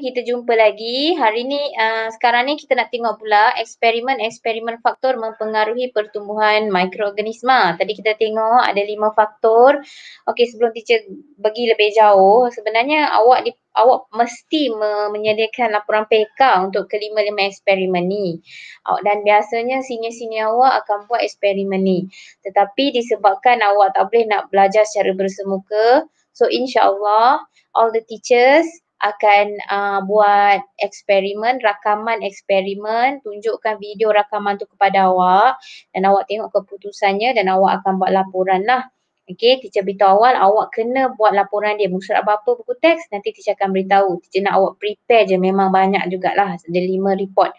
kita jumpa lagi. Hari ni uh, sekarang ni kita nak tengok pula eksperimen-eksperimen faktor mempengaruhi pertumbuhan mikroorganisma. Tadi kita tengok ada lima faktor. Okey sebelum teacher bagi lebih jauh, sebenarnya awak di, awak mesti me- menyediakan laporan PK untuk kelima-lima eksperimen ni. Awak dan biasanya sini sini awak akan buat eksperimen ni. Tetapi disebabkan awak tak boleh nak belajar secara bersemuka, so insyaallah all the teachers akan uh, buat eksperimen, rakaman eksperimen, tunjukkan video rakaman tu kepada awak dan awak tengok keputusannya dan awak akan buat laporan lah. Okay, teacher beritahu awal, awak kena buat laporan dia. Musyarat apa-apa buku teks, nanti teacher akan beritahu. Teacher nak awak prepare je, memang banyak jugalah. Ada lima report.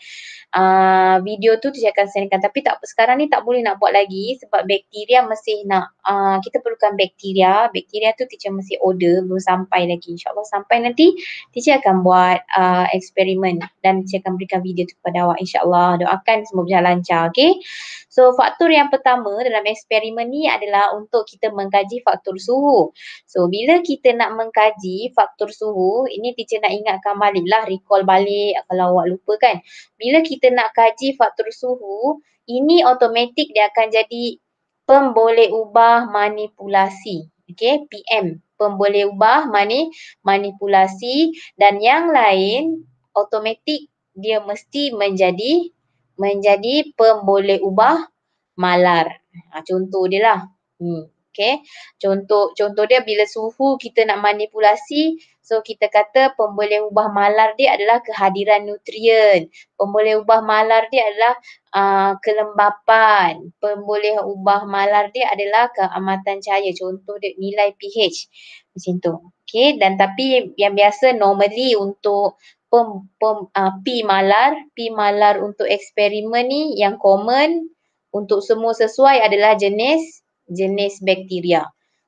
Uh, video tu teacher akan sendingkan. Tapi tak sekarang ni tak boleh nak buat lagi sebab bakteria masih nak, uh, kita perlukan bakteria. Bakteria tu teacher masih order, belum sampai lagi. InsyaAllah sampai nanti teacher akan buat uh, eksperimen dan teacher akan berikan video tu kepada awak. InsyaAllah doakan semua berjalan lancar, okay. So faktor yang pertama dalam eksperimen ni adalah untuk kita mengkaji faktor suhu. So bila kita nak mengkaji faktor suhu, ini teacher nak ingatkan balik lah, recall balik kalau awak lupa kan. Bila kita nak kaji faktor suhu, ini automatik dia akan jadi pemboleh ubah manipulasi. Okay, PM. Pemboleh ubah mani, manipulasi dan yang lain automatik dia mesti menjadi menjadi pemboleh ubah malar. Ha, contoh dia lah. Hmm. Okay. Contoh, contoh dia bila suhu kita nak manipulasi, so kita kata pemboleh ubah malar dia adalah kehadiran nutrien. Pemboleh ubah malar dia adalah uh, kelembapan. Pemboleh ubah malar dia adalah keamatan cahaya. Contoh dia nilai pH. Macam tu. Okay. Dan tapi yang biasa normally untuk pem, pem, uh, ah, P malar, P malar untuk eksperimen ni yang common untuk semua sesuai adalah jenis jenis bakteria.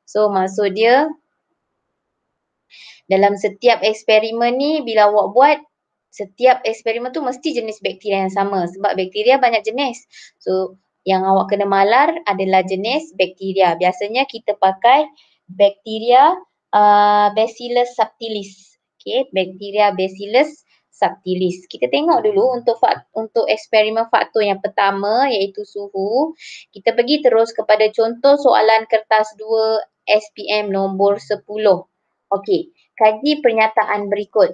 So maksud dia dalam setiap eksperimen ni bila awak buat setiap eksperimen tu mesti jenis bakteria yang sama sebab bakteria banyak jenis. So yang awak kena malar adalah jenis bakteria. Biasanya kita pakai bakteria uh, Bacillus subtilis okay, bacteria bacillus subtilis. Kita tengok dulu untuk untuk eksperimen faktor yang pertama iaitu suhu. Kita pergi terus kepada contoh soalan kertas 2 SPM nombor 10. Okey, kaji pernyataan berikut.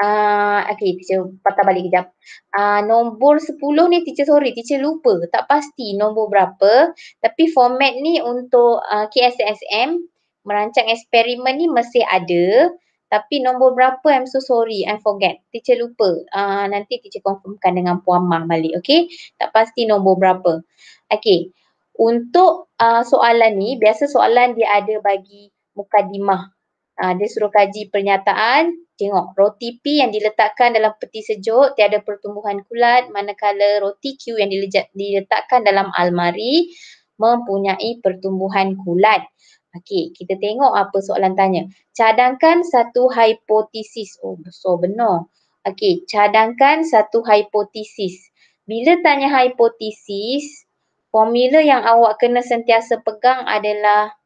Uh, okey, teacher patah balik kejap. Uh, nombor 10 ni teacher sorry, teacher lupa. Tak pasti nombor berapa. Tapi format ni untuk uh, ah, KSSM merancang eksperimen ni mesti ada tapi nombor berapa I'm so sorry I forget teacher lupa uh, nanti teacher confirmkan dengan puan mah balik okey tak pasti nombor berapa Okay. untuk uh, soalan ni biasa soalan dia ada bagi mukadimah uh, dia suruh kaji pernyataan tengok roti P yang diletakkan dalam peti sejuk tiada pertumbuhan kulat manakala roti Q yang diletakkan dalam almari mempunyai pertumbuhan kulat Okey, kita tengok apa soalan tanya. Cadangkan satu hipotesis. Oh, besar benar. Okey, cadangkan satu hipotesis. Bila tanya hipotesis, formula yang awak kena sentiasa pegang adalah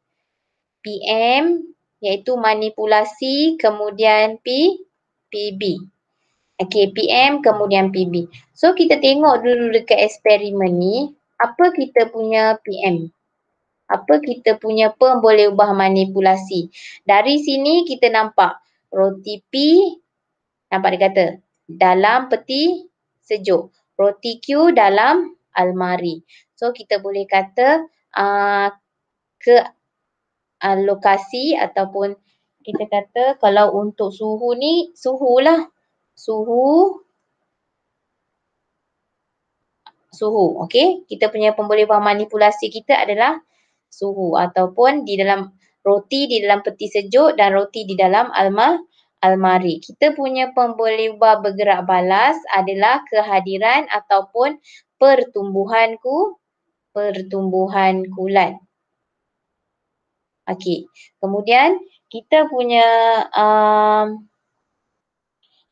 PM iaitu manipulasi kemudian P, PB. Okey, PM kemudian PB. So, kita tengok dulu dekat eksperimen ni, apa kita punya PM? apa kita punya perm ubah manipulasi. Dari sini kita nampak roti P nampak dia kata dalam peti sejuk. Roti Q dalam almari. So kita boleh kata uh, ke uh, lokasi ataupun kita kata kalau untuk suhu ni suhu lah Suhu suhu okey kita punya pemboleh bahan manipulasi kita adalah suhu ataupun di dalam roti di dalam peti sejuk dan roti di dalam alma almari. Kita punya pembolehubah bergerak balas adalah kehadiran ataupun pertumbuhanku pertumbuhan kulat. Okey. Kemudian kita punya um,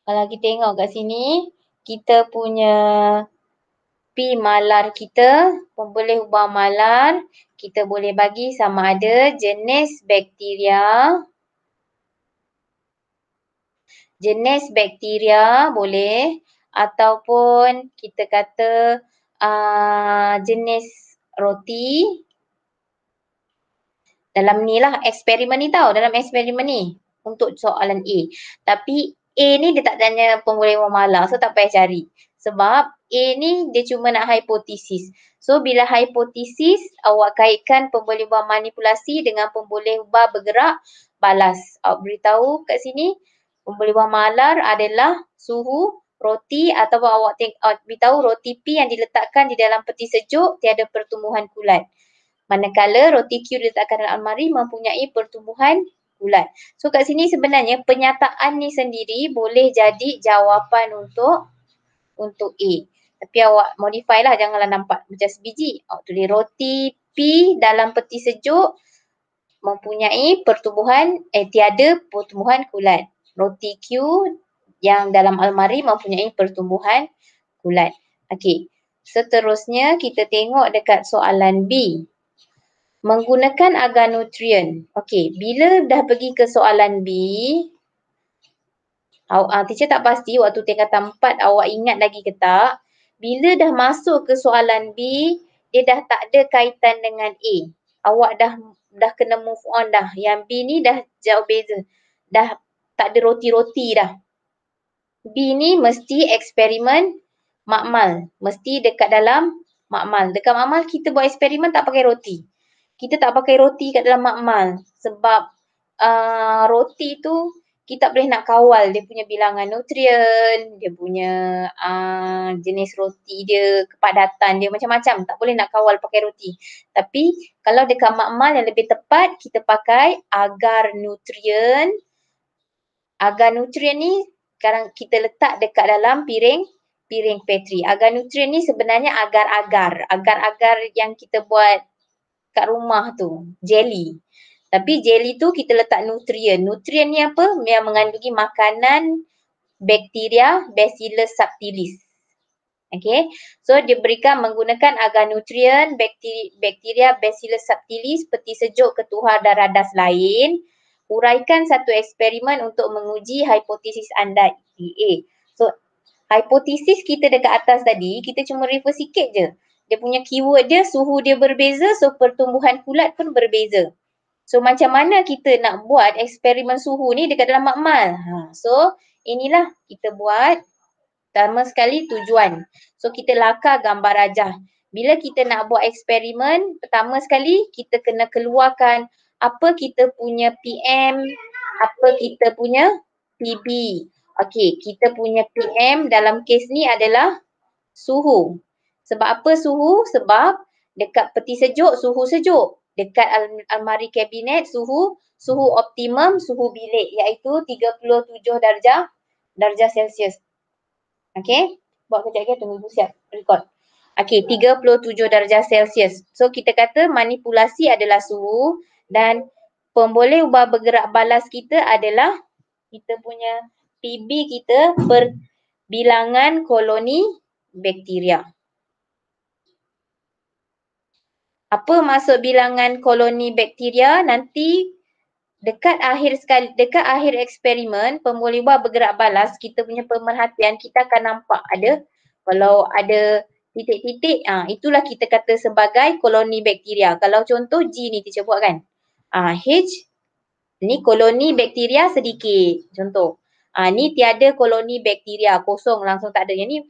kalau kita tengok kat sini kita punya P malar kita, pemboleh ubah malar kita boleh bagi sama ada jenis bakteria jenis bakteria boleh ataupun kita kata uh, jenis roti dalam ni lah eksperimen ni tau dalam eksperimen ni untuk soalan A. Tapi A ni dia tak tanya pengulangan malah so tak payah cari. Sebab A ni dia cuma nak hipotesis. So bila hipotesis awak kaitkan pemboleh ubah manipulasi dengan pemboleh ubah bergerak balas. Awak beritahu kat sini pemboleh ubah malar adalah suhu roti atau awak, teng- beritahu roti P yang diletakkan di dalam peti sejuk tiada pertumbuhan kulat. Manakala roti Q diletakkan dalam almari mempunyai pertumbuhan kulat. So kat sini sebenarnya penyataan ni sendiri boleh jadi jawapan untuk untuk A. Tapi awak modify lah janganlah nampak macam sebiji. Awak tulis roti P dalam peti sejuk mempunyai pertumbuhan, eh tiada pertumbuhan kulat. Roti Q yang dalam almari mempunyai pertumbuhan kulat. Okey, seterusnya kita tengok dekat soalan B. Menggunakan agar nutrien. Okey, bila dah pergi ke soalan B, Uh, teacher tak pasti waktu tingkatan 4 awak ingat lagi ke tak. Bila dah masuk ke soalan B, dia dah tak ada kaitan dengan A. Awak dah dah kena move on dah. Yang B ni dah jauh beza. Dah tak ada roti-roti dah. B ni mesti eksperimen makmal. Mesti dekat dalam makmal. Dekat makmal kita buat eksperimen tak pakai roti. Kita tak pakai roti kat dalam makmal sebab uh, roti tu kita boleh nak kawal dia punya bilangan nutrien, dia punya uh, jenis roti dia, kepadatan dia macam-macam. Tak boleh nak kawal pakai roti. Tapi kalau dekat makmal yang lebih tepat, kita pakai agar nutrien. Agar nutrien ni sekarang kita letak dekat dalam piring piring petri. Agar nutrien ni sebenarnya agar-agar. Agar-agar yang kita buat kat rumah tu. Jelly. Tapi jelly tu kita letak nutrien. Nutrien ni apa? Yang mengandungi makanan bakteria Bacillus subtilis. Okay. So dia berikan menggunakan agar nutrien bakteria, bakteria Bacillus subtilis peti sejuk ketuhar dan radas lain. Uraikan satu eksperimen untuk menguji hipotesis anda EA. So hipotesis kita dekat atas tadi, kita cuma refer sikit je. Dia punya keyword dia, suhu dia berbeza, so pertumbuhan kulat pun berbeza. So macam mana kita nak buat eksperimen suhu ni dekat dalam makmal. Ha. So inilah kita buat pertama sekali tujuan. So kita lakar gambar rajah. Bila kita nak buat eksperimen, pertama sekali kita kena keluarkan apa kita punya PM, apa kita punya PB. Okey, kita punya PM dalam kes ni adalah suhu. Sebab apa suhu? Sebab dekat peti sejuk, suhu sejuk dekat almari kabinet suhu suhu optimum suhu bilik iaitu 37 darjah darjah Celsius. Okey, buat kerja lagi tunggu ibu siap record. Okey, 37 darjah Celsius. So kita kata manipulasi adalah suhu dan pemboleh ubah bergerak balas kita adalah kita punya PB kita per bilangan koloni bakteria. apa masuk bilangan koloni bakteria nanti dekat akhir sekali dekat akhir eksperimen pemboliwa bergerak balas kita punya pemerhatian kita akan nampak ada kalau ada titik-titik ah ha, itulah kita kata sebagai koloni bakteria kalau contoh G ni teacher buat kan ah H ni koloni bakteria sedikit contoh ah ni tiada koloni bakteria kosong langsung tak ada yang ni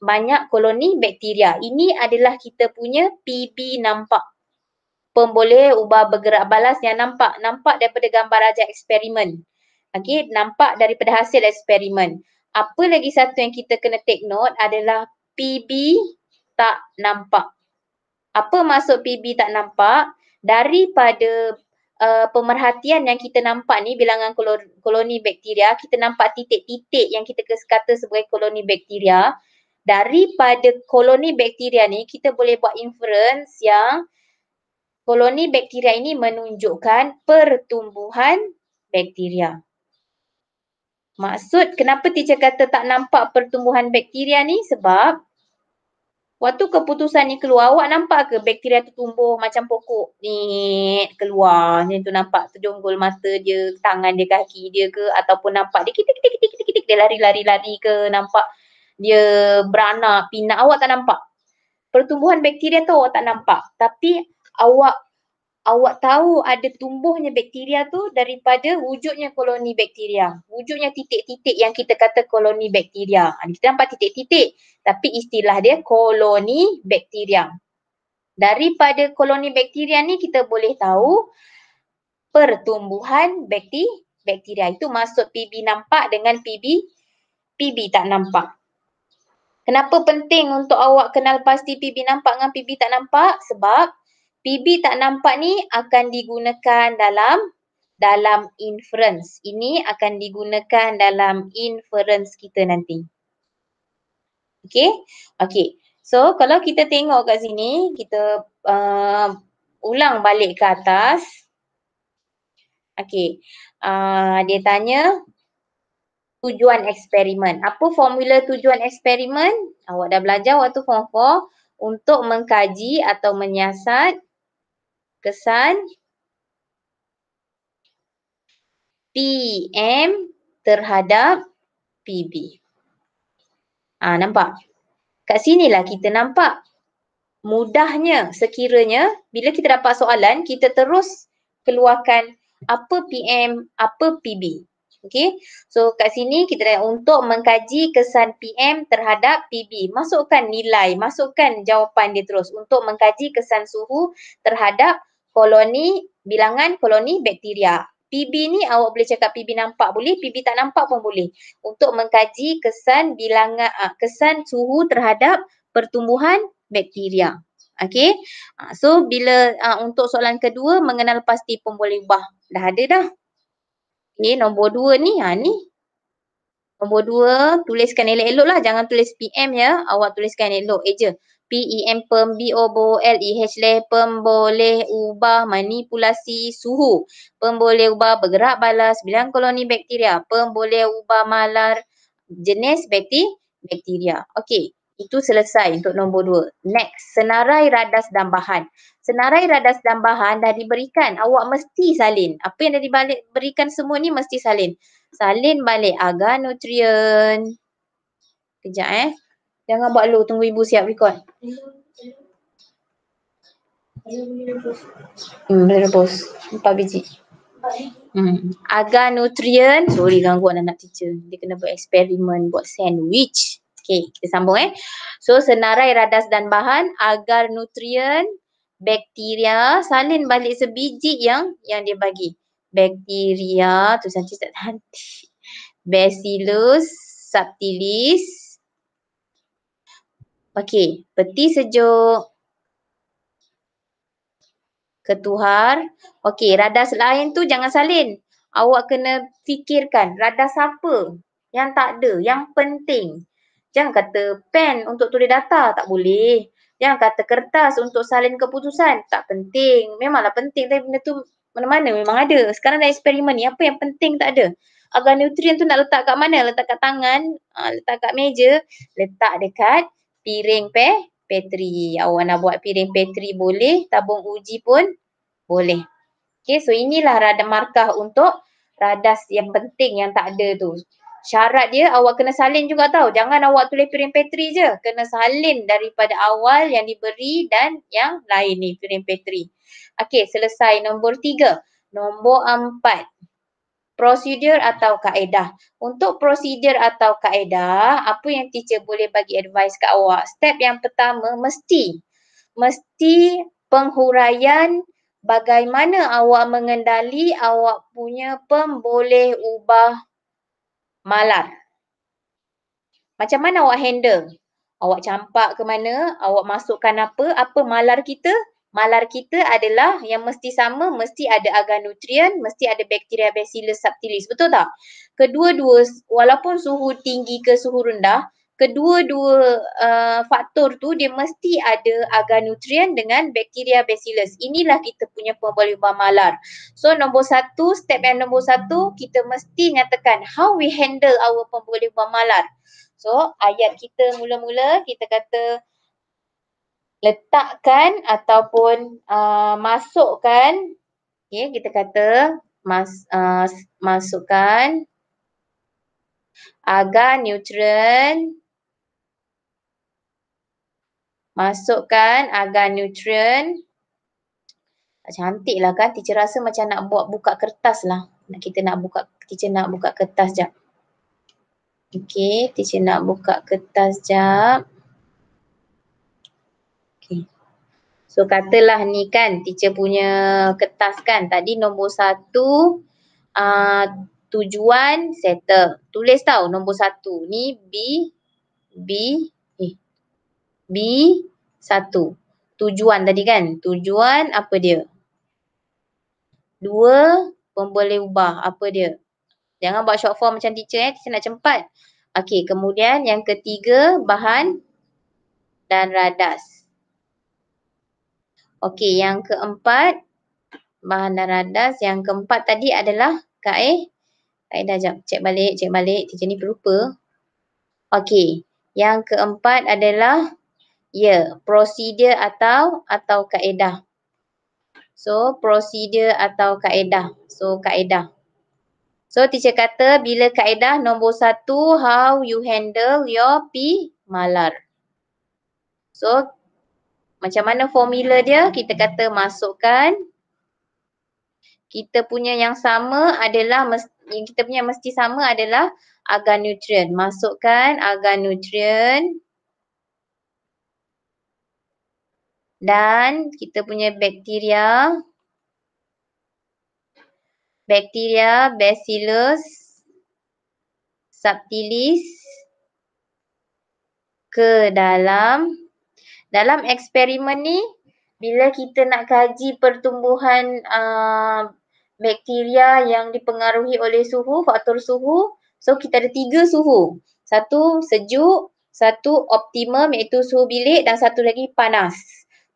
banyak koloni bakteria. Ini adalah kita punya PB nampak. Pemboleh ubah bergerak balas yang nampak. Nampak daripada gambar raja eksperimen. Okey, nampak daripada hasil eksperimen. Apa lagi satu yang kita kena take note adalah PB tak nampak. Apa maksud PB tak nampak? Daripada uh, pemerhatian yang kita nampak ni bilangan koloni bakteria, kita nampak titik-titik yang kita kata sebagai koloni bakteria. Daripada koloni bakteria ni kita boleh buat inference yang koloni bakteria ini menunjukkan pertumbuhan bakteria. Maksud kenapa teacher kata tak nampak pertumbuhan bakteria ni sebab waktu keputusan ni keluar awak nampak ke bakteria tu tumbuh macam pokok ni keluar ni tu nampak terjonggol mata dia tangan dia kaki dia ke ataupun nampak dia kita kita kita kita kita dia lari lari lari ke nampak dia beranak pinak awak tak nampak pertumbuhan bakteria tu awak tak nampak tapi awak awak tahu ada tumbuhnya bakteria tu daripada wujudnya koloni bakteria. Wujudnya titik-titik yang kita kata koloni bakteria. Ha, kita nampak titik-titik tapi istilah dia koloni bakteria. Daripada koloni bakteria ni kita boleh tahu pertumbuhan bakti bakteria. Itu masuk PB nampak dengan PB PB tak nampak. Kenapa penting untuk awak kenal pasti PB nampak dengan PB tak nampak? Sebab PB tak nampak ni akan digunakan dalam dalam inference. Ini akan digunakan dalam inference kita nanti. Okay. Okay. So kalau kita tengok kat sini, kita uh, ulang balik ke atas. Okay. Uh, dia tanya tujuan eksperimen. Apa formula tujuan eksperimen? Awak dah belajar waktu form 4 untuk mengkaji atau menyiasat kesan PM terhadap PB. Ah ha, nampak? Kat sinilah kita nampak mudahnya sekiranya bila kita dapat soalan kita terus keluarkan apa PM, apa PB. Okey. So kat sini kita dah untuk mengkaji kesan PM terhadap PB. Masukkan nilai, masukkan jawapan dia terus untuk mengkaji kesan suhu terhadap koloni bilangan koloni bakteria. PB ni awak boleh cakap PB nampak boleh, PB tak nampak pun boleh. Untuk mengkaji kesan bilangan ah, kesan suhu terhadap pertumbuhan bakteria. Okay, ah, So bila uh, untuk soalan kedua mengenal pasti pemboleh ubah. Dah ada dah. Ni nombor dua ni. Ha, ni. Nombor dua tuliskan elok-elok lah. Jangan tulis PM ya. Awak tuliskan elok eja. PEM PEM BOBO e LEH LEH PEM boleh ubah manipulasi suhu. PEM boleh ubah bergerak balas bilangan koloni bakteria. PEM boleh ubah malar jenis bakteria. Okey, itu selesai untuk nombor dua. Next, senarai radas dan bahan. Senarai radas dan bahan dah diberikan. Awak mesti salin. Apa yang dah diberikan semua ni mesti salin. Salin balik agar nutrien. Kejap eh. Jangan buat lu tunggu ibu siap record. Hmm, boleh rebus. Empat biji. Hmm. Agar nutrien. Sorry ganggu anak-anak teacher. Dia kena buat eksperimen buat sandwich. Okay, kita sambung eh. So, senarai radas dan bahan agar nutrien, bakteria salin balik sebiji yang yang dia bagi. Bakteria, tu saya tak nanti. Bacillus subtilis Okey, peti sejuk. Ketuhar. Okey, radas lain tu jangan salin. Awak kena fikirkan radas apa yang tak ada, yang penting. Jangan kata pen untuk tulis data, tak boleh. Jangan kata kertas untuk salin keputusan, tak penting. Memanglah penting tapi benda tu mana-mana memang ada. Sekarang dah eksperimen ni, apa yang penting tak ada. Agar nutrien tu nak letak kat mana? Letak kat tangan, ah, letak kat meja, letak dekat piring pe petri. Awak nak buat piring petri boleh, tabung uji pun boleh. Okay, so inilah radar markah untuk radas yang penting yang tak ada tu. Syarat dia awak kena salin juga tau. Jangan awak tulis piring petri je. Kena salin daripada awal yang diberi dan yang lain ni piring petri. Okay, selesai nombor tiga. Nombor empat prosedur atau kaedah. Untuk prosedur atau kaedah, apa yang teacher boleh bagi advice ke awak? Step yang pertama mesti mesti penghuraian bagaimana awak mengendali awak punya pemboleh ubah malar. Macam mana awak handle? Awak campak ke mana? Awak masukkan apa? Apa malar kita? malar kita adalah yang mesti sama, mesti ada agar nutrien, mesti ada bakteria bacillus subtilis. Betul tak? Kedua-dua, walaupun suhu tinggi ke suhu rendah, kedua-dua uh, faktor tu dia mesti ada agar nutrien dengan bakteria bacillus. Inilah kita punya pembuli malar. So nombor satu, step yang nombor satu, kita mesti nyatakan how we handle our pembuli malar. So ayat kita mula-mula kita kata letakkan ataupun uh, masukkan okey kita kata mas, uh, masukkan agar nutrien masukkan agar nutrien cantiklah kan teacher rasa macam nak buat buka kertas lah kita nak buka teacher nak buka kertas jap okey teacher nak buka kertas jap So katalah ni kan teacher punya kertas kan tadi nombor satu uh, tujuan settle. Tulis tau nombor satu ni B, B, eh, B satu. Tujuan tadi kan tujuan apa dia? Dua boleh ubah apa dia? Jangan buat short form macam teacher eh. Teacher nak cepat. Okey kemudian yang ketiga bahan dan radas. Okey, yang keempat bahan dan radas. Yang keempat tadi adalah kaedah. Eh. Eh kaedah jap, cek balik, cek balik. Teacher ni berupa. Okey, yang keempat adalah ya, yeah, prosedur atau atau kaedah. So, prosedur atau kaedah. So, kaedah. So, teacher kata bila kaedah nombor satu, how you handle your P malar. So, macam mana formula dia? Kita kata masukkan kita punya yang sama adalah yang kita punya mesti sama adalah agar nutrien. Masukkan agar nutrien dan kita punya bakteria bakteria Bacillus subtilis ke dalam dalam eksperimen ni bila kita nak kaji pertumbuhan uh, bakteria yang dipengaruhi oleh suhu, faktor suhu, so kita ada tiga suhu. Satu sejuk, satu optimum iaitu suhu bilik dan satu lagi panas.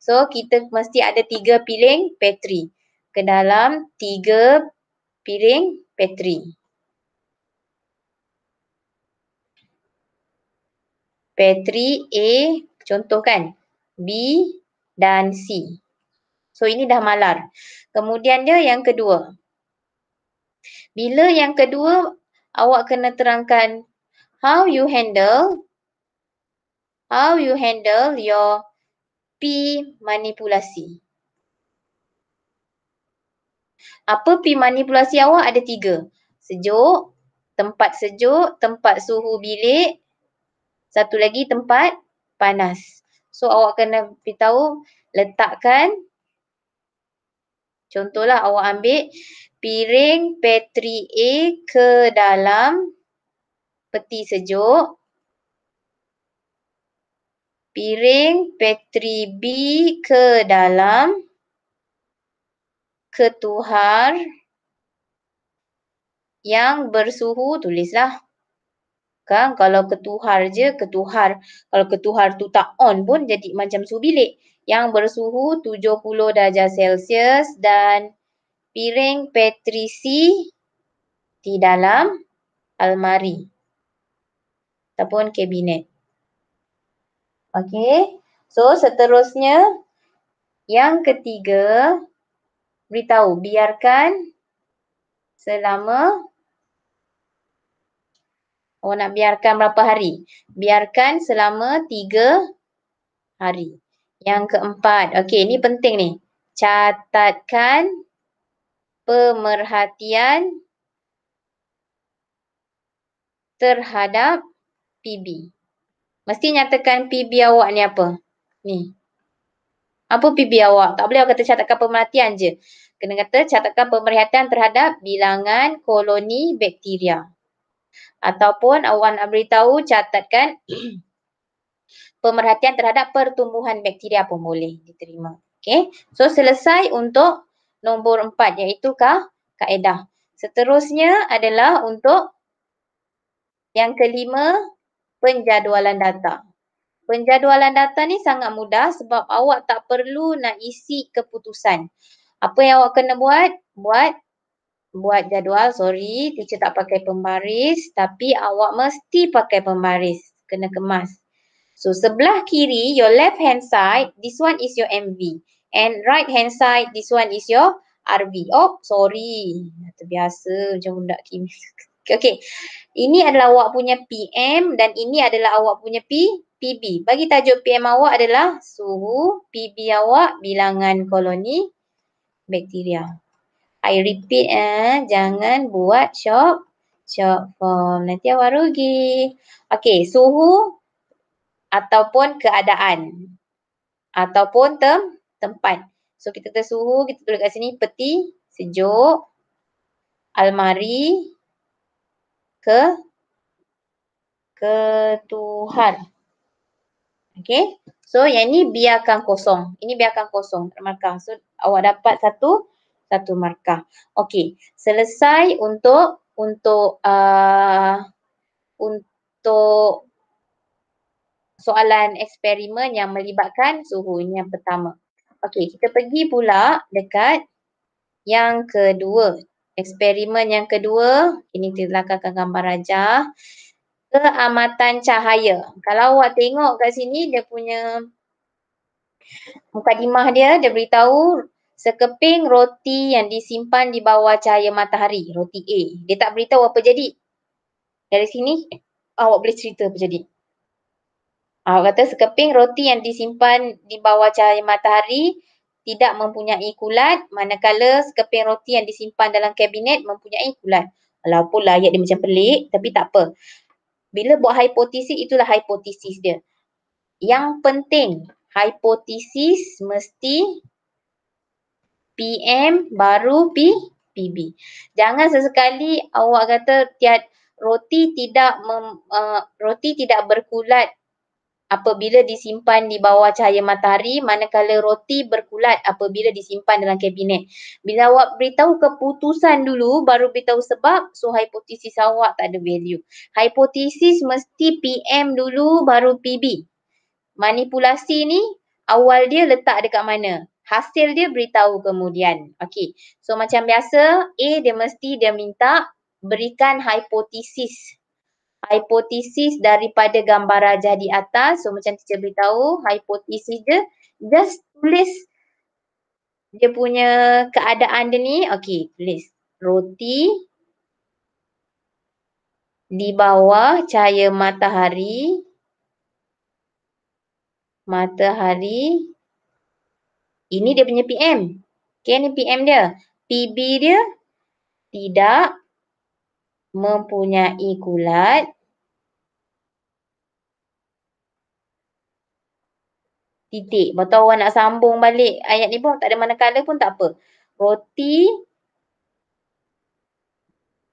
So kita mesti ada tiga piling petri ke dalam tiga piring petri. Petri A contoh kan. B dan C. So ini dah malar. Kemudian dia yang kedua. Bila yang kedua awak kena terangkan how you handle how you handle your P manipulasi. Apa P manipulasi awak ada tiga. Sejuk, tempat sejuk, tempat suhu bilik, satu lagi tempat panas. So awak kena beritahu letakkan contohlah awak ambil piring petri A ke dalam peti sejuk piring petri B ke dalam ketuhar yang bersuhu tulislah kan kalau ketuhar je ketuhar kalau ketuhar tu tak on pun jadi macam suhu bilik yang bersuhu 70 darjah Celsius dan piring petrisi di dalam almari ataupun kabinet. Okey. So seterusnya yang ketiga beritahu biarkan selama Awak nak biarkan berapa hari? Biarkan selama tiga hari. Yang keempat, okey ini penting ni. Catatkan pemerhatian terhadap PB. Mesti nyatakan PB awak ni apa? Ni. Apa PB awak? Tak boleh awak kata catatkan pemerhatian je. Kena kata catatkan pemerhatian terhadap bilangan koloni bakteria ataupun awak nak beritahu catatkan pemerhatian terhadap pertumbuhan bakteria pun boleh diterima. Okay. So selesai untuk nombor empat iaitu ka kaedah. Seterusnya adalah untuk yang kelima penjadualan data. Penjadualan data ni sangat mudah sebab awak tak perlu nak isi keputusan. Apa yang awak kena buat? Buat buat jadual sorry teacher tak pakai pembaris tapi awak mesti pakai pembaris kena kemas so sebelah kiri your left hand side this one is your mv and right hand side this one is your rv oh sorry terbiasa macam budak kimia Okay, ini adalah awak punya pm dan ini adalah awak punya p pb bagi tajuk pm awak adalah suhu pb awak bilangan koloni bakteria I repeat eh, jangan buat shop shop form. Nanti awak rugi. Okay, suhu ataupun keadaan ataupun term, tempat. So kita tulis suhu, kita tulis kat sini peti, sejuk, almari, ke ketuhan. Okay. So yang ni biarkan kosong. Ini biarkan kosong. Termarkah. So awak dapat satu satu markah. Okey, selesai untuk untuk uh, untuk soalan eksperimen yang melibatkan suhu ini yang pertama. Okey, kita pergi pula dekat yang kedua. Eksperimen yang kedua, ini dilakukan gambar raja. Keamatan cahaya. Kalau awak tengok kat sini, dia punya dimah dia, dia beritahu sekeping roti yang disimpan di bawah cahaya matahari, roti A. Dia tak beritahu apa jadi. Dari sini, awak boleh cerita apa jadi. Awak kata sekeping roti yang disimpan di bawah cahaya matahari tidak mempunyai kulat, manakala sekeping roti yang disimpan dalam kabinet mempunyai kulat. Walaupun layak dia macam pelik, tapi tak apa. Bila buat hipotesis, itulah hipotesis dia. Yang penting, hipotesis mesti PM baru P, PB. Jangan sesekali awak kata tiat roti tidak mem, uh, roti tidak berkulat apabila disimpan di bawah cahaya matahari manakala roti berkulat apabila disimpan dalam kabinet. Bila awak beritahu keputusan dulu baru beritahu sebab so hipotesis awak tak ada value. Hipotesis mesti PM dulu baru PB. Manipulasi ni awal dia letak dekat mana? hasil dia beritahu kemudian. okay. So macam biasa A dia mesti dia minta berikan hipotesis. Hipotesis daripada gambar rajah di atas. So macam teacher beritahu hipotesis dia just tulis dia punya keadaan dia ni. okay. tulis roti di bawah cahaya matahari matahari ini dia punya PM. Okay, ni PM dia. PB dia tidak mempunyai kulat. Titik. Betul orang nak sambung balik ayat ni pun tak ada mana color pun tak apa. Roti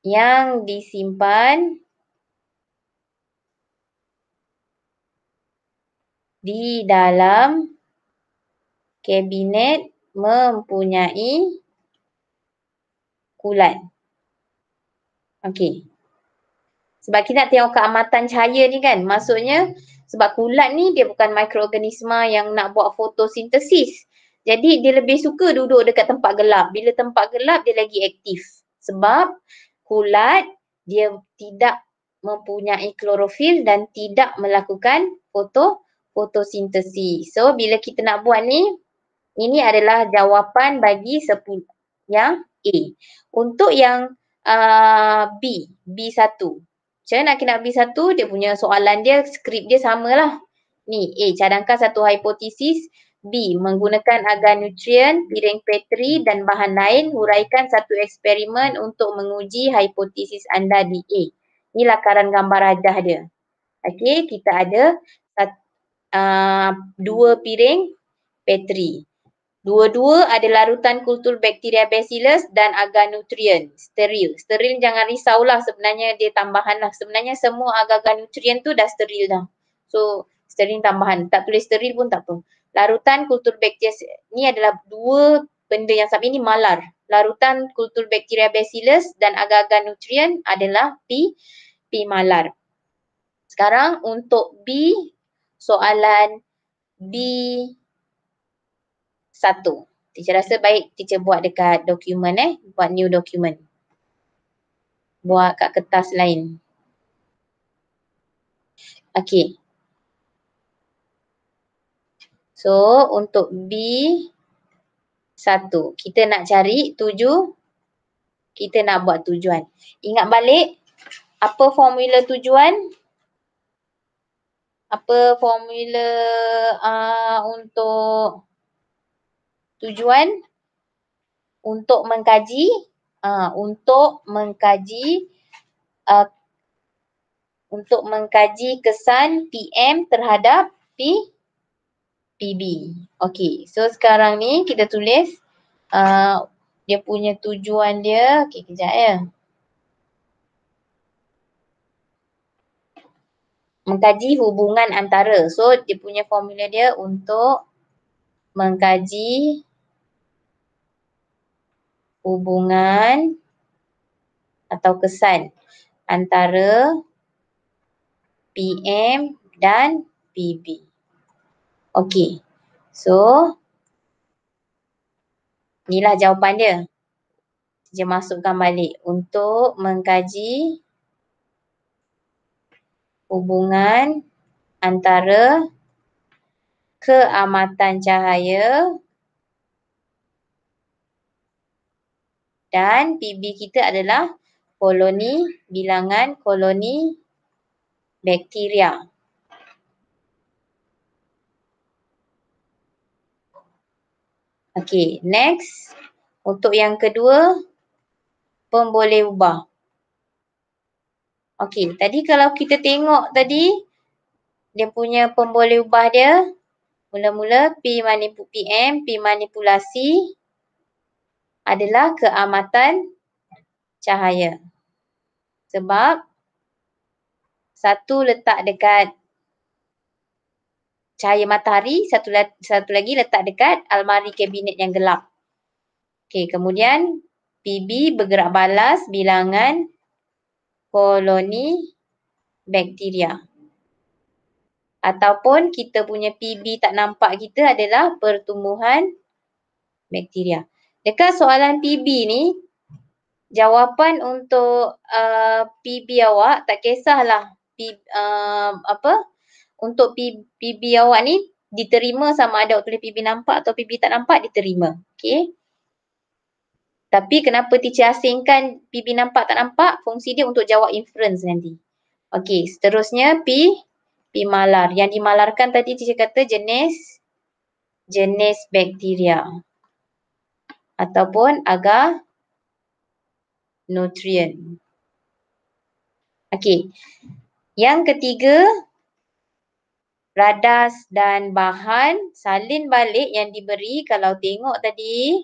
yang disimpan di dalam kabinet mempunyai kulat. Okey. Sebab kita nak tengok keamatan cahaya ni kan. Maksudnya sebab kulat ni dia bukan mikroorganisma yang nak buat fotosintesis. Jadi dia lebih suka duduk dekat tempat gelap. Bila tempat gelap dia lagi aktif. Sebab kulat dia tidak mempunyai klorofil dan tidak melakukan foto fotosintesis. So bila kita nak buat ni ini adalah jawapan bagi yang A. Untuk yang uh, B, B1. Macam mana nak B1? Dia punya soalan dia, skrip dia samalah. Ni A, cadangkan satu hipotesis. B, menggunakan agar nutrien, piring petri dan bahan lain, huraikan satu eksperimen untuk menguji hipotesis anda di A. Ni lakaran gambar rajah dia. Okey, kita ada uh, dua piring petri. Dua-dua ada larutan kultur bakteria bacillus dan agar nutrien, steril. Steril jangan risaulah sebenarnya dia tambahan lah. Sebenarnya semua agar-agar nutrien tu dah steril dah. So steril tambahan. Tak tulis steril pun tak apa. Larutan kultur bakteria, ni adalah dua benda yang sama ini malar. Larutan kultur bakteria bacillus dan agar-agar nutrien adalah P, P malar. Sekarang untuk B, soalan B satu. Teacher rasa baik teacher buat dekat dokumen eh. Buat new dokumen. Buat kat kertas lain. Okay. So untuk B satu. Kita nak cari tuju, Kita nak buat tujuan. Ingat balik apa formula tujuan. Apa formula uh, untuk tujuan untuk mengkaji uh, untuk mengkaji uh, untuk mengkaji kesan PM terhadap P, PB. Okey. So sekarang ni kita tulis uh, dia punya tujuan dia. Okey, kejap ya. Mengkaji hubungan antara. So dia punya formula dia untuk mengkaji hubungan atau kesan antara PM dan PB. Okey. So, inilah jawapan dia. Dia masukkan balik untuk mengkaji hubungan antara keamatan cahaya dan PB kita adalah koloni bilangan koloni bakteria. Okey, next untuk yang kedua pemboleh ubah. Okey, tadi kalau kita tengok tadi dia punya pemboleh ubah dia mula-mula P P manipulasi adalah keamatan cahaya. Sebab satu letak dekat cahaya matahari, satu satu lagi letak dekat almari kabinet yang gelap. Okey, kemudian PB bergerak balas bilangan koloni bakteria. Ataupun kita punya PB tak nampak kita adalah pertumbuhan bakteria. Dekat soalan PB ni, jawapan untuk uh, PB awak tak kisahlah P, uh, apa untuk P, PB awak ni diterima sama ada oleh PB nampak atau PB tak nampak diterima. Okay. Tapi kenapa teacher asingkan PB nampak tak nampak? Fungsi dia untuk jawab inference nanti. Okay, seterusnya P, P malar. Yang dimalarkan tadi teacher kata jenis jenis bakteria ataupun agar nutrien. Okey. Yang ketiga radas dan bahan salin balik yang diberi kalau tengok tadi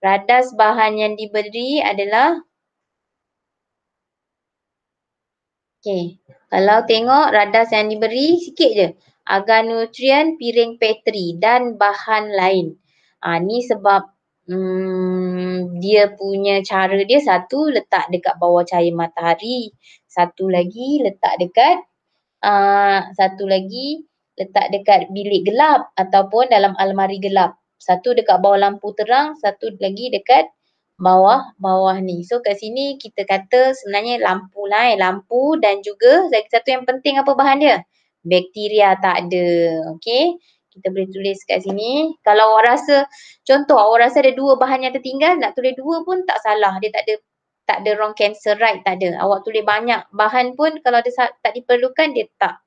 radas bahan yang diberi adalah Okey. Kalau tengok radas yang diberi sikit je. Agar nutrien piring petri dan bahan lain. Ah ha, ni sebab Hmm, dia punya cara dia satu letak dekat bawah cahaya matahari, satu lagi letak dekat uh, satu lagi letak dekat bilik gelap ataupun dalam almari gelap. Satu dekat bawah lampu terang, satu lagi dekat bawah-bawah ni. So kat sini kita kata sebenarnya lampu lah eh. Lampu dan juga satu yang penting apa bahan dia? Bakteria tak ada. Okay kita boleh tulis kat sini. Kalau awak rasa, contoh awak rasa ada dua bahan yang tertinggal, nak tulis dua pun tak salah. Dia tak ada tak ada wrong cancer right, tak ada. Awak tulis banyak bahan pun kalau dia tak diperlukan, dia tak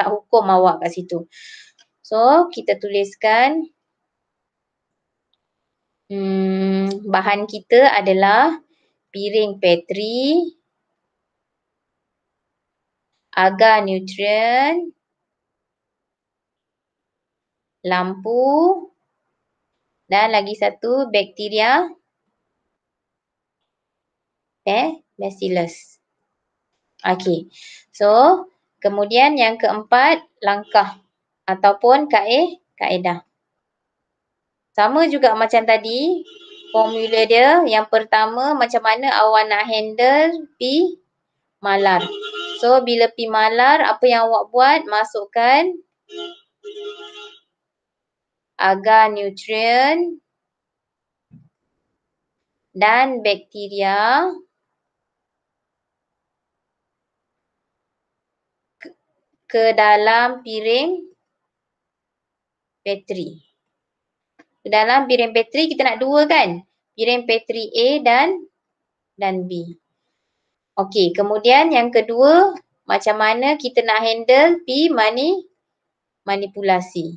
tak hukum awak kat situ. So, kita tuliskan hmm, bahan kita adalah piring petri agar nutrient lampu dan lagi satu bakteria eh bacillus okey so kemudian yang keempat langkah ataupun kaedah kaedah sama juga macam tadi formula dia yang pertama macam mana awak nak handle pi malar so bila pi malar apa yang awak buat masukkan agar nutrien dan bakteria ke dalam piring petri. Ke dalam piring petri kita nak dua kan? Piring petri A dan dan B. Okey, kemudian yang kedua macam mana kita nak handle P mani manipulasi.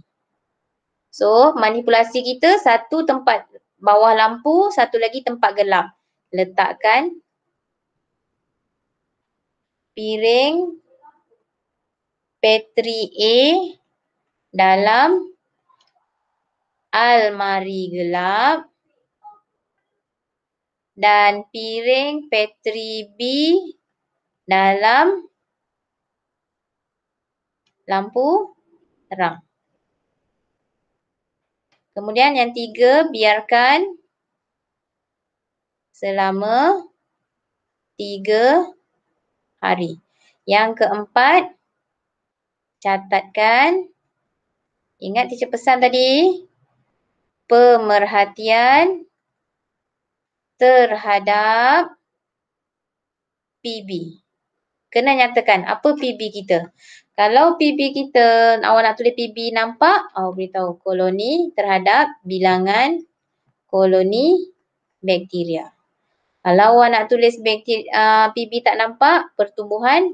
So manipulasi kita satu tempat bawah lampu, satu lagi tempat gelap. Letakkan piring petri A dalam almari gelap dan piring petri B dalam lampu terang. Kemudian yang tiga, biarkan selama tiga hari. Yang keempat, catatkan. Ingat teacher pesan tadi. Pemerhatian terhadap PB. Kena nyatakan apa PB kita. Kalau PB kita, awak nak tulis PB nampak, awak beritahu koloni terhadap bilangan koloni bakteria. Kalau awak nak tulis bakteria, uh, ah, PB tak nampak, pertumbuhan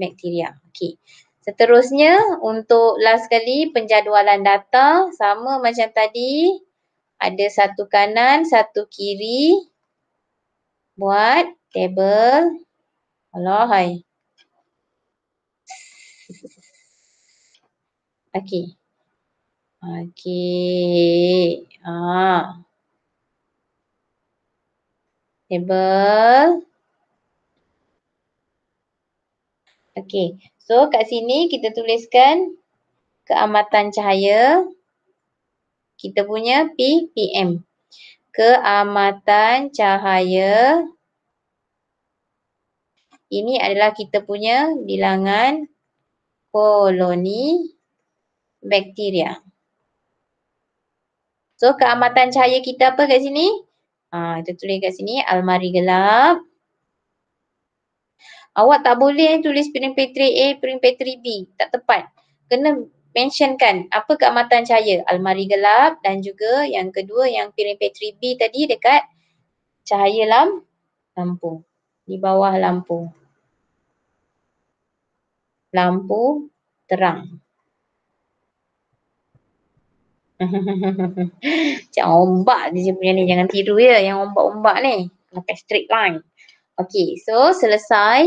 bakteria. Okey. Seterusnya, untuk last kali penjadualan data sama macam tadi. Ada satu kanan, satu kiri. Buat table. Allah, hai. Aki. Aki. Ha. Table. Okey. So kat sini kita tuliskan keamatan cahaya. Kita punya PPM. Keamatan cahaya. Ini adalah kita punya bilangan Koloni bakteria. So keamatan cahaya kita apa kat sini? Ha, kita tulis kat sini almari gelap. Awak tak boleh eh tulis piring petri A, piring petri B. Tak tepat. Kena mentionkan apa keamatan cahaya. Almari gelap dan juga yang kedua yang piring petri B tadi dekat cahaya lamp, lampu. Di bawah lampu. Lampu terang. Macam ombak dia punya ni jangan tiru ya yang ombak-ombak ni pakai straight line. Okay so selesai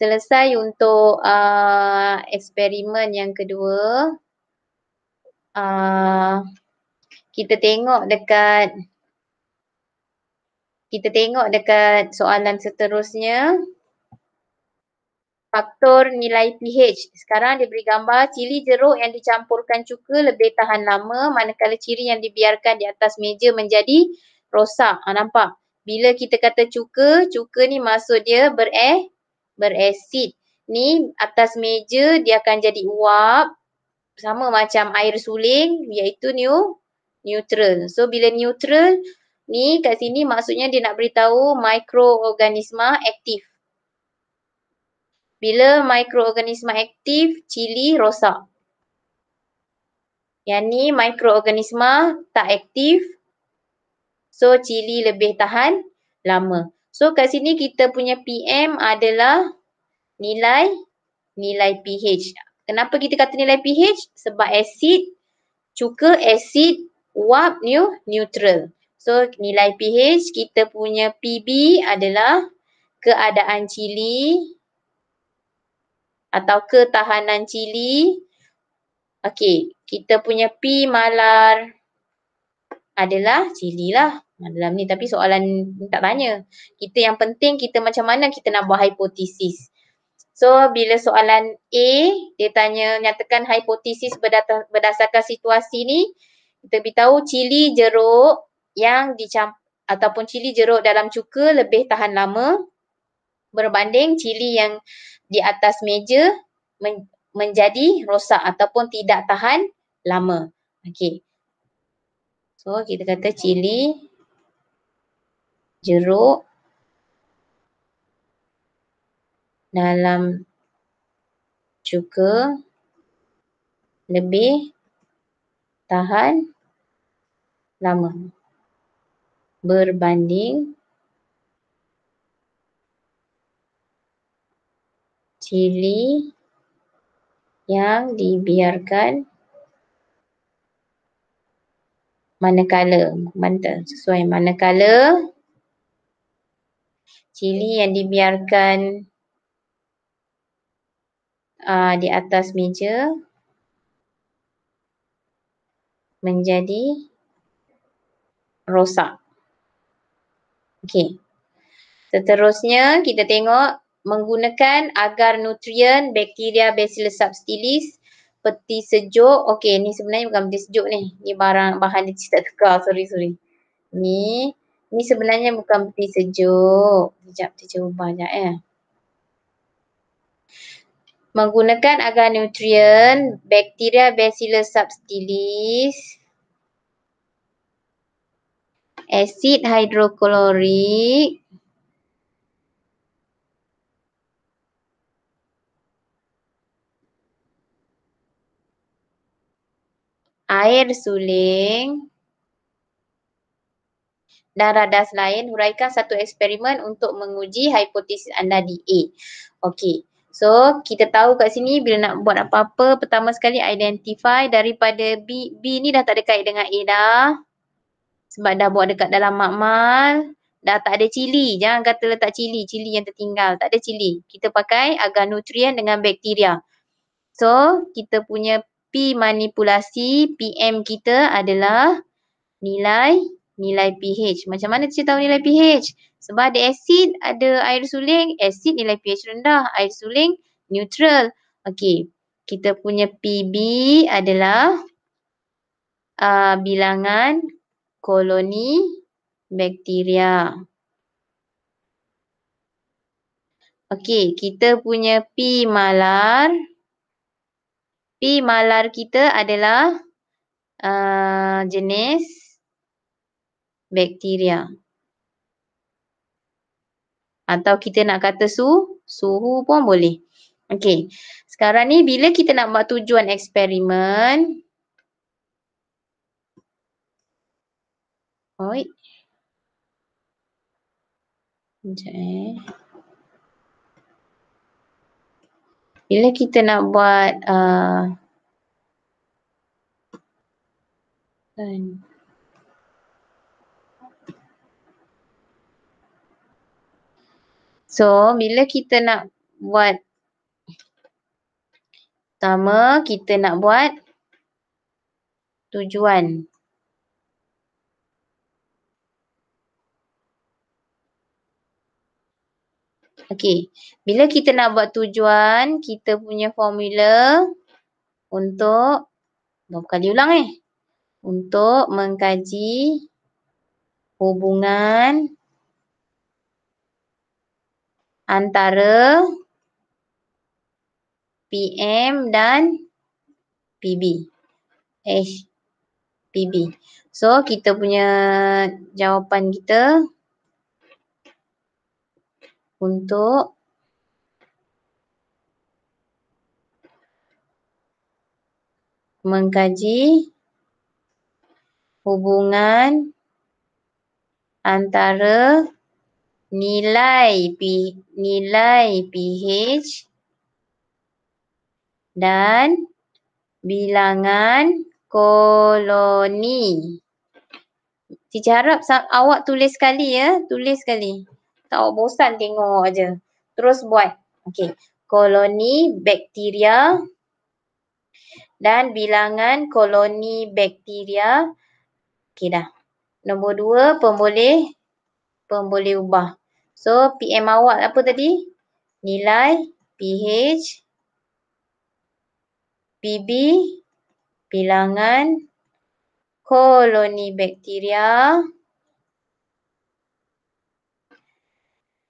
selesai untuk uh, eksperimen yang kedua uh, kita tengok dekat kita tengok dekat soalan seterusnya faktor nilai pH. Sekarang dia beri gambar cili jeruk yang dicampurkan cuka lebih tahan lama manakala ciri yang dibiarkan di atas meja menjadi rosak. Ha, nampak? Bila kita kata cuka, cuka ni maksud dia bereh, berasid. Ni atas meja dia akan jadi uap sama macam air suling iaitu new neutral. So bila neutral ni kat sini maksudnya dia nak beritahu mikroorganisma aktif bila mikroorganisma aktif cili rosak. Yang ni mikroorganisma tak aktif so cili lebih tahan lama. So kat sini kita punya PM adalah nilai nilai pH. Kenapa kita kata nilai pH? Sebab asid, cuka, asid, wap, new, neutral. So nilai pH kita punya PB adalah keadaan cili atau ketahanan cili. Okey, kita punya P malar adalah cili lah. Dalam ni tapi soalan ni tak tanya. Kita yang penting kita macam mana kita nak buat hipotesis. So bila soalan A dia tanya nyatakan hipotesis berdasarkan situasi ni kita beritahu cili jeruk yang dicampur ataupun cili jeruk dalam cuka lebih tahan lama berbanding cili yang di atas meja men- menjadi rosak ataupun tidak tahan lama. Okey. So kita kata cili jeruk dalam juga lebih tahan lama berbanding Cili yang dibiarkan manakala mana sesuai manakala cili yang dibiarkan uh, di atas meja menjadi rosak. Okey. Seterusnya kita tengok menggunakan agar nutrien bakteria bacillus subtilis peti sejuk. Okey, ni sebenarnya bukan peti sejuk ni. Ni barang bahan dia tak tegar. Sorry, sorry. Ni, ni sebenarnya bukan peti sejuk. Sekejap, kita cuba banyak eh. Menggunakan agar nutrien bakteria bacillus subtilis asid hidroklorik air suling dan radas lain, huraikan satu eksperimen untuk menguji hipotesis anda di A. Okey. So, kita tahu kat sini bila nak buat apa-apa, pertama sekali identify daripada B. B ni dah tak ada kait dengan A dah. Sebab dah buat dekat dalam makmal. Dah tak ada cili. Jangan kata letak cili. Cili yang tertinggal. Tak ada cili. Kita pakai agar nutrien dengan bakteria. So, kita punya P manipulasi PM kita adalah nilai nilai pH. Macam mana cik tahu nilai pH? Sebab ada asid, ada air suling, asid nilai pH rendah, air suling neutral. Okey, kita punya PB adalah uh, bilangan koloni bakteria. Okey, kita punya P malar P malar kita adalah uh, jenis bakteria. Atau kita nak kata su, suhu pun boleh. Okey. Sekarang ni bila kita nak buat tujuan eksperimen. Oi. Sekejap eh. bila kita nak buat uh, kan? so bila kita nak buat pertama kita nak buat tujuan Okey, bila kita nak buat tujuan, kita punya formula untuk berapa kali ulang eh? Untuk mengkaji hubungan antara PM dan PB. Eh, PB. So, kita punya jawapan kita untuk mengkaji hubungan antara nilai p nilai pH dan bilangan koloni. Cik harap awak tulis sekali ya, tulis sekali tahu bosan tengok aja. Terus buat. Okey. Koloni bakteria dan bilangan koloni bakteria. Okey dah. Nombor dua, pemboleh pemboleh ubah. So PM awak apa tadi? Nilai pH PB bilangan koloni bakteria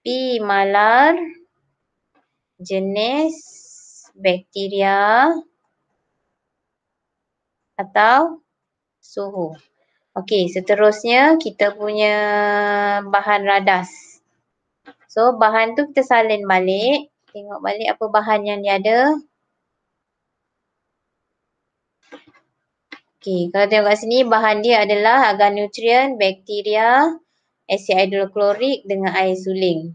Pi malar jenis bakteria atau suhu. Okey, seterusnya kita punya bahan radas. So, bahan tu kita salin balik. Tengok balik apa bahan yang dia ada. Okey, kalau tengok kat sini bahan dia adalah agar nutrien, bakteria, asid hidroklorik dengan air suling.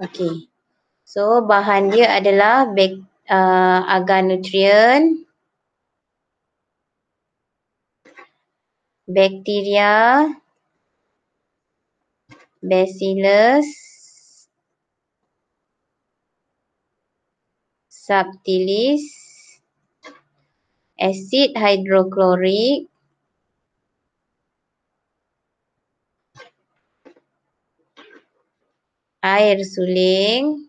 Okey. So bahan dia adalah uh, agar nutrien, bakteria, bacillus, subtilis, asid hidroklorik, air suling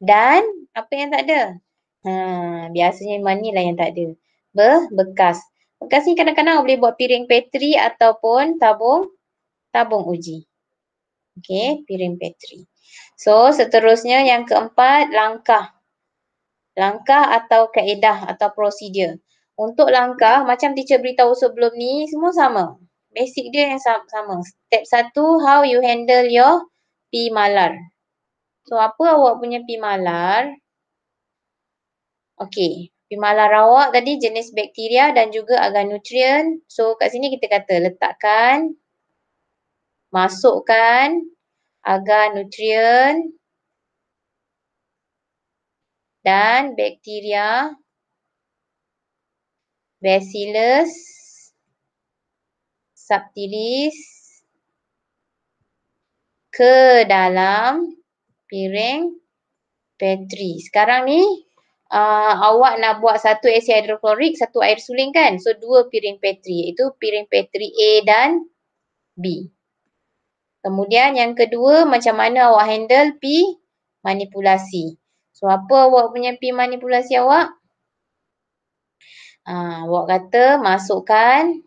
dan apa yang tak ada? Ha, biasanya mani lah yang tak ada. Be, bekas. Bekas ni kadang-kadang boleh buat piring petri ataupun tabung tabung uji. Okey, piring petri. So, seterusnya yang keempat, langkah. Langkah atau kaedah atau prosedur. Untuk langkah, macam teacher beritahu sebelum ni, semua sama basic dia yang sama. Step satu, how you handle your P malar. So apa awak punya P malar? Okay, P malar awak tadi jenis bakteria dan juga agar nutrien. So kat sini kita kata letakkan, masukkan agar nutrien dan bakteria bacillus subtilis ke dalam piring petri. Sekarang ni uh, awak nak buat satu asid hidroklorik, satu air suling kan? So dua piring petri iaitu piring petri A dan B. Kemudian yang kedua macam mana awak handle P manipulasi. So apa awak punya P manipulasi awak? Uh, awak kata masukkan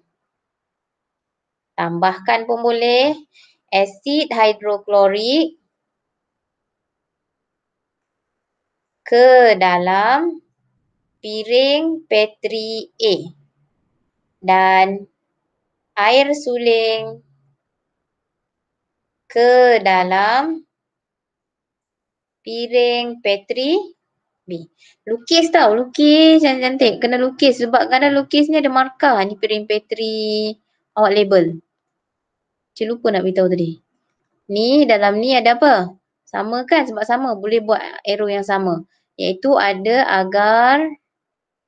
tambahkan pun boleh asid hidroklorik ke dalam piring petri A dan air suling ke dalam piring petri B. Lukis tau, lukis yang cantik Kena lukis sebab kadang lukis ni ada markah ni piring petri awak label. Cik lupa nak beritahu tadi. Ni dalam ni ada apa? Sama kan? Sebab sama. Boleh buat arrow yang sama. Iaitu ada agar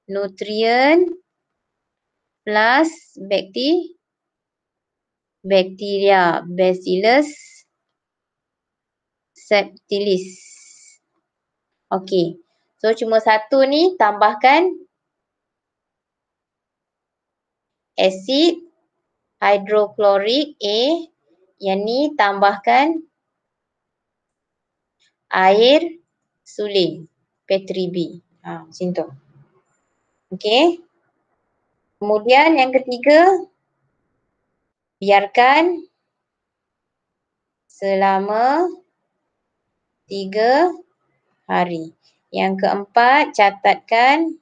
nutrien plus bakti bakteria bacillus septilis. Okey. So cuma satu ni tambahkan asid hidroklorik A yang ni tambahkan air suling petri B. Ha, macam tu. Okey. Kemudian yang ketiga, biarkan selama tiga hari. Yang keempat, catatkan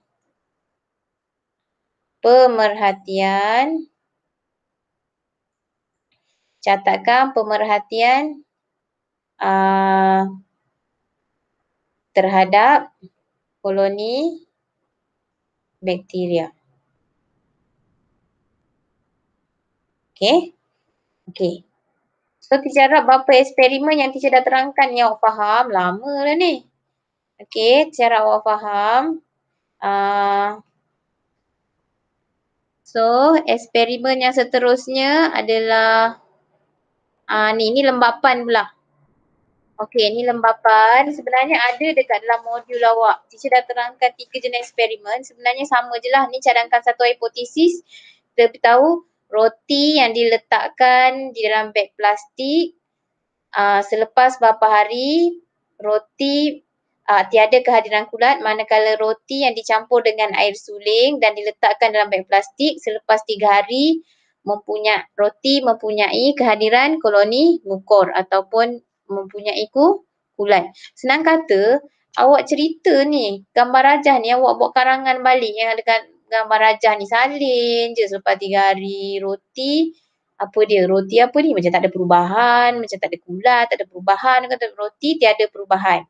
pemerhatian catatkan pemerhatian uh, terhadap koloni bakteria. Okay. Okay. So, teacher harap berapa eksperimen yang teacher dah terangkan Yang awak faham. Lama lah ni. Okay. Teacher awak faham. Uh, so, eksperimen yang seterusnya adalah Ah uh, ni ni lembapan pula. Okey, ni lembapan. Sebenarnya ada dekat dalam modul awak. Teacher dah terangkan tiga jenis eksperimen. Sebenarnya sama je lah. Ni cadangkan satu hipotesis. Tapi tahu roti yang diletakkan di dalam beg plastik uh, selepas beberapa hari roti uh, tiada kehadiran kulat manakala roti yang dicampur dengan air suling dan diletakkan dalam beg plastik selepas tiga hari mempunyai roti mempunyai kehadiran koloni mukor ataupun mempunyai ku kulat. Senang kata awak cerita ni gambar rajah ni awak buat karangan balik yang ada gambar rajah ni salin je selepas tiga hari roti apa dia roti apa ni macam tak ada perubahan macam tak ada kulat tak ada perubahan kata roti tiada perubahan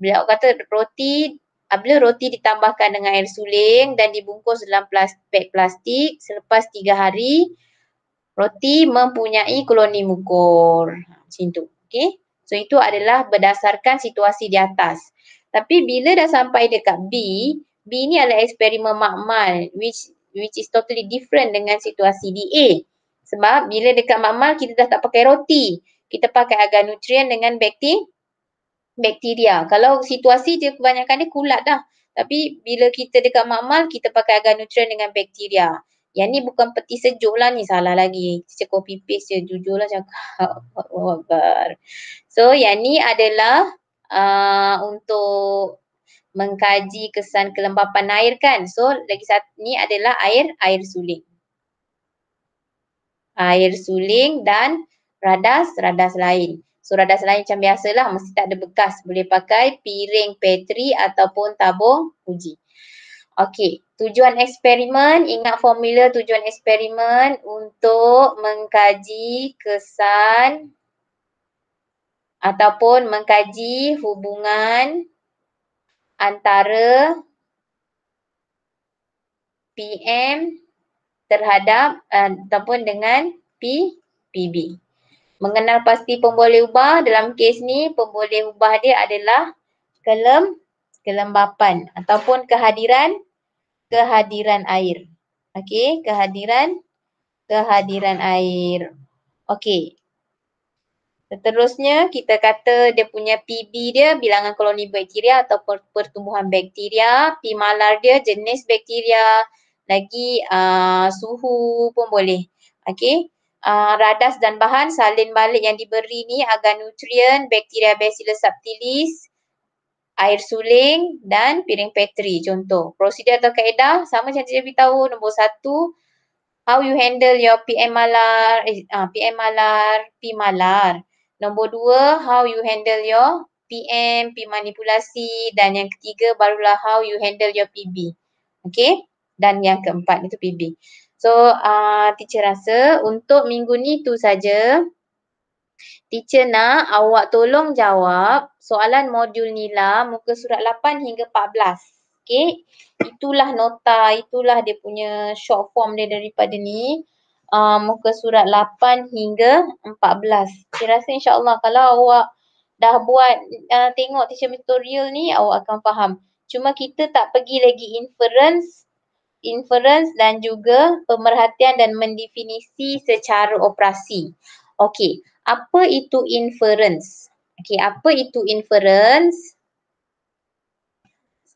bila awak kata roti apabila roti ditambahkan dengan air suling dan dibungkus dalam plastik plastik selepas tiga hari roti mempunyai koloni mukor. Ha, macam tu. Okay. So itu adalah berdasarkan situasi di atas. Tapi bila dah sampai dekat B, B ni adalah eksperimen makmal which which is totally different dengan situasi di A. Sebab bila dekat makmal kita dah tak pakai roti. Kita pakai agar nutrien dengan bakteri bakteria. Kalau situasi dia kebanyakan dia kulat dah. Tapi bila kita dekat makmal, kita pakai agar nutrien dengan bakteria. Yang ni bukan peti sejuk lah ni salah lagi. Kita copy oh, paste je, jujur lah cakap. Wabar. Oh, so yang ni adalah uh, untuk mengkaji kesan kelembapan air kan. So lagi satu ni adalah air, air suling. Air suling dan radas, radas lain. Surah dasar lain macam biasalah mesti tak ada bekas boleh pakai piring petri ataupun tabung uji. Okey, tujuan eksperimen, ingat formula tujuan eksperimen untuk mengkaji kesan ataupun mengkaji hubungan antara PM terhadap eh, ataupun dengan PPB mengenal pasti pemboleh ubah dalam kes ni pemboleh ubah dia adalah kelem kelembapan ataupun kehadiran kehadiran air. Okey, kehadiran kehadiran air. Okey. Seterusnya kita kata dia punya PB dia bilangan koloni bakteria atau pertumbuhan bakteria, P malar dia jenis bakteria, lagi uh, suhu pun boleh. Okey uh, radas dan bahan salin balik yang diberi ni agar nutrien, bakteria bacillus subtilis, air suling dan piring petri contoh. Prosedur atau kaedah sama macam cikgu tahu nombor satu how you handle your PM malar, eh, uh, ah, PM malar, P malar. Nombor dua, how you handle your PM, P manipulasi dan yang ketiga barulah how you handle your PB. Okay? Dan yang keempat itu PB. So uh, teacher rasa untuk minggu ni tu saja. Teacher nak awak tolong jawab soalan modul Nila muka surat 8 hingga 14. Okay. Itulah nota, itulah dia punya short form dia daripada ni. Uh, muka surat 8 hingga 14. Saya rasa insyaAllah kalau awak dah buat uh, tengok teacher tutorial ni, awak akan faham. Cuma kita tak pergi lagi inference inference dan juga pemerhatian dan mendefinisi secara operasi. Okey, apa itu inference? Okey, apa itu inference?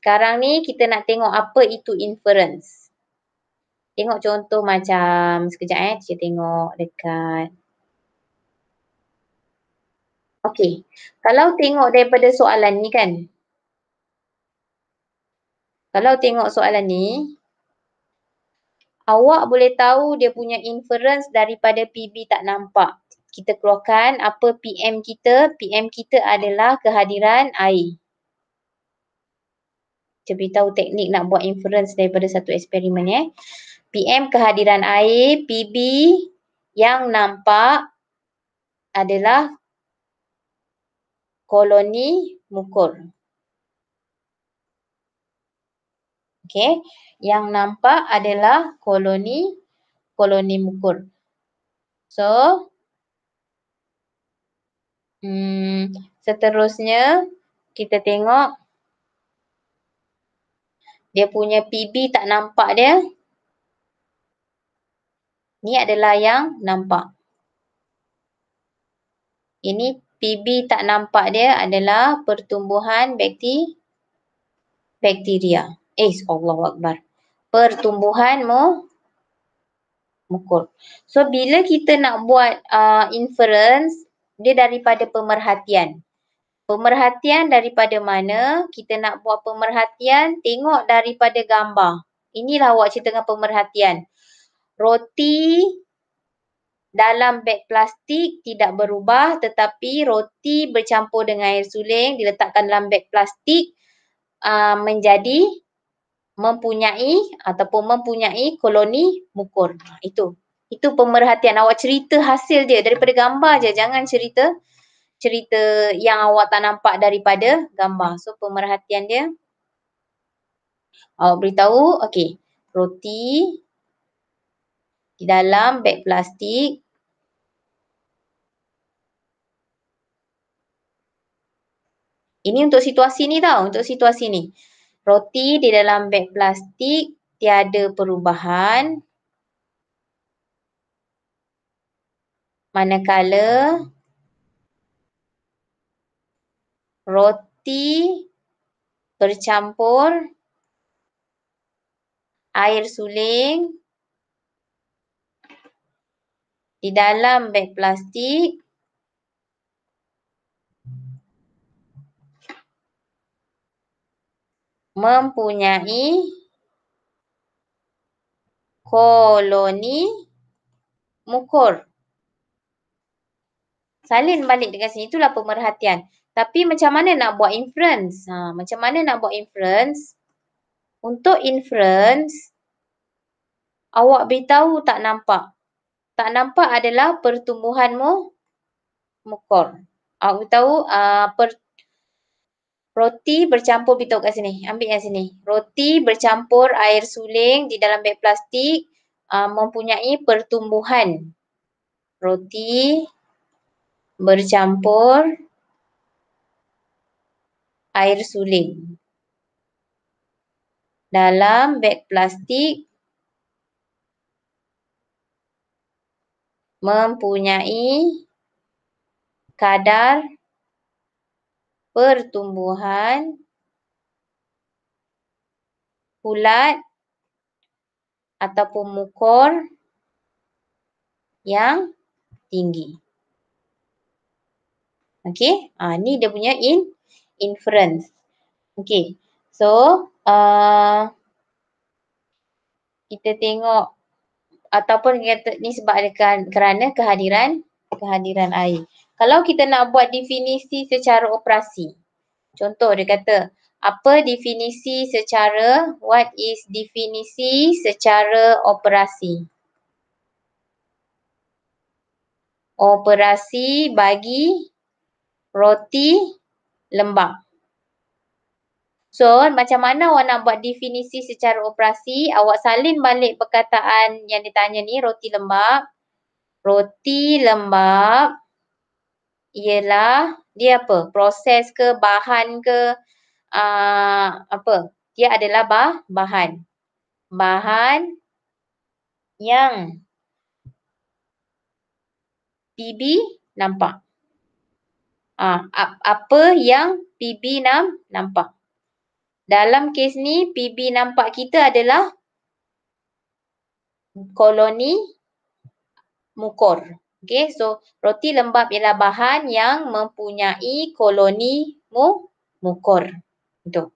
Sekarang ni kita nak tengok apa itu inference. Tengok contoh macam, sekejap eh, kita tengok dekat. Okey, kalau tengok daripada soalan ni kan. Kalau tengok soalan ni, awak boleh tahu dia punya inference daripada PB tak nampak. Kita keluarkan apa PM kita. PM kita adalah kehadiran air. Kita beritahu teknik nak buat inference daripada satu eksperimen ya. Eh. PM kehadiran air, PB yang nampak adalah koloni mukul. Okey. Yang nampak adalah koloni koloni mukur. So hmm, seterusnya kita tengok dia punya PB tak nampak dia. Ni adalah yang nampak. Ini PB tak nampak dia adalah pertumbuhan bakteri bakteria. bakteria. Eh, Allahu Akbar. Pertumbuhan mu mukul. So bila kita nak buat uh, inference, dia daripada pemerhatian. Pemerhatian daripada mana? Kita nak buat pemerhatian, tengok daripada gambar. Inilah awak cerita dengan pemerhatian. Roti dalam beg plastik tidak berubah tetapi roti bercampur dengan air suling diletakkan dalam beg plastik uh, menjadi mempunyai ataupun mempunyai koloni mukur. Ha, itu. Itu pemerhatian awak cerita hasil dia daripada gambar je. Jangan cerita cerita yang awak tak nampak daripada gambar. So pemerhatian dia awak beritahu okey roti di dalam beg plastik Ini untuk situasi ni tau, untuk situasi ni roti di dalam beg plastik tiada perubahan manakala roti bercampur air suling di dalam beg plastik mempunyai koloni mukor. Salin balik dekat sini. Itulah pemerhatian. Tapi macam mana nak buat inference? Ha, macam mana nak buat inference? Untuk inference, awak beritahu tak nampak. Tak nampak adalah pertumbuhanmu mukor. Awak beritahu uh, ah, pertumbuhan roti bercampur bitok kat sini. Ambil yang sini. Roti bercampur air suling di dalam beg plastik uh, mempunyai pertumbuhan. Roti bercampur air suling dalam beg plastik mempunyai kadar pertumbuhan ulat ataupun mukor yang tinggi. Okay, ha, ni dia punya in inference. Okay, so uh, kita tengok ataupun kita, ni sebab ada kerana kehadiran kehadiran air kalau kita nak buat definisi secara operasi. Contoh dia kata, apa definisi secara, what is definisi secara operasi? Operasi bagi roti lembap. So macam mana awak nak buat definisi secara operasi, awak salin balik perkataan yang ditanya ni roti lembap. Roti lembap ialah dia apa? Proses ke bahan ke uh, apa? Dia adalah bah bahan. Bahan yang PB nampak. Ah apa yang PB nam nampak. Dalam kes ni PB nampak kita adalah koloni mukor. Okay, so roti lembap ialah bahan yang mempunyai koloni mu mukor. Itu.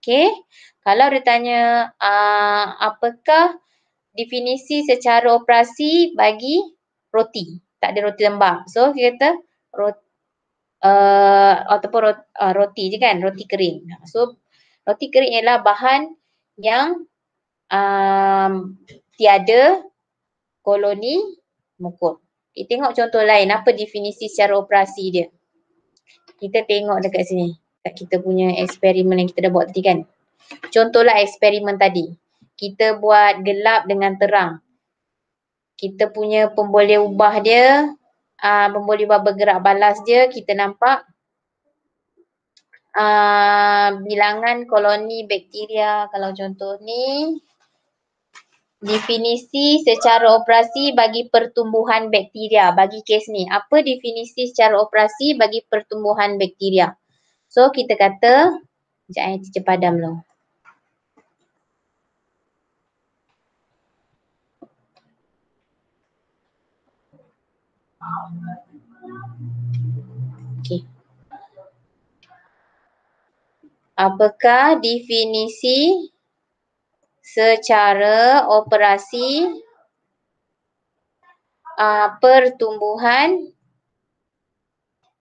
Okay, kalau dia tanya uh, apakah definisi secara operasi bagi roti. Tak ada roti lembap. So, kita kata roti uh, ah, ataupun roti, uh, ah, roti je kan, roti kering. So, roti kering ialah bahan yang um, tiada koloni mukor. Eh, tengok contoh lain apa definisi secara operasi dia. Kita tengok dekat sini. kita punya eksperimen yang kita dah buat tadi kan. Contohlah eksperimen tadi. Kita buat gelap dengan terang. Kita punya pemboleh ubah dia, uh, pemboleh ubah bergerak balas dia, kita nampak uh, bilangan koloni bakteria kalau contoh ni definisi secara operasi bagi pertumbuhan bakteria bagi kes ni. Apa definisi secara operasi bagi pertumbuhan bakteria? So kita kata, sekejap saya eh, cepat padam dulu. Okay. Apakah definisi secara operasi uh, pertumbuhan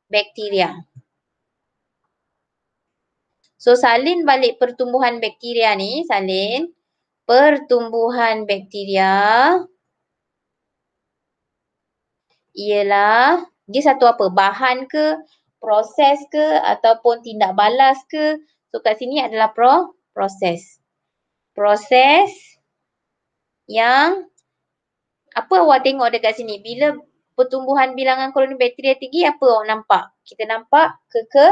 bakteria. So salin balik pertumbuhan bakteria ni, salin pertumbuhan bakteria ialah dia satu apa? Bahan ke? Proses ke? Ataupun tindak balas ke? So kat sini adalah pro proses proses yang apa awak tengok dekat sini? Bila pertumbuhan bilangan koloni bakteria tinggi apa awak nampak? Kita nampak ke ke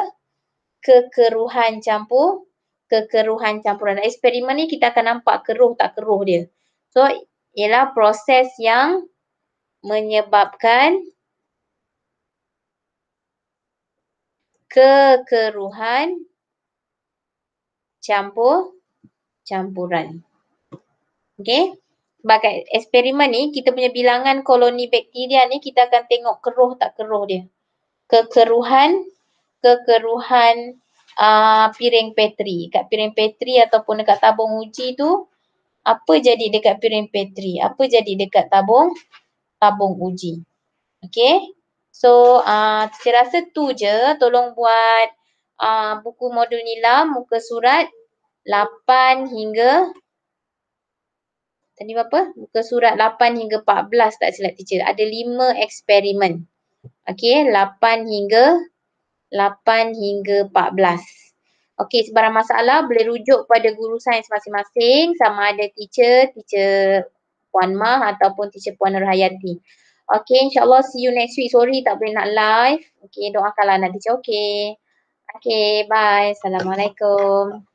kekeruhan campur kekeruhan campuran. Eksperimen ni kita akan nampak keruh tak keruh dia. So ialah proses yang menyebabkan kekeruhan campur campuran. Okey. Sebab eksperimen ni kita punya bilangan koloni bakteria ni kita akan tengok keruh tak keruh dia. Kekeruhan, kekeruhan uh, piring petri. Kat piring petri ataupun dekat tabung uji tu apa jadi dekat piring petri? Apa jadi dekat tabung tabung uji? Okey. So uh, saya rasa tu je tolong buat uh, buku modul nilam muka surat 2. 8 hingga tadi berapa? buka surat 8 hingga 14 tak silap teacher. Ada 5 eksperimen. Okey, 8 hingga 8 hingga 14. Okey, sebarang masalah boleh rujuk pada guru sains masing-masing sama ada teacher, teacher Puan Mah ataupun teacher Puan Nur Hayati. Okey, insyaAllah see you next week. Sorry tak boleh nak live. Okey, doakanlah nanti teacher. Okey. Okey, bye. Assalamualaikum.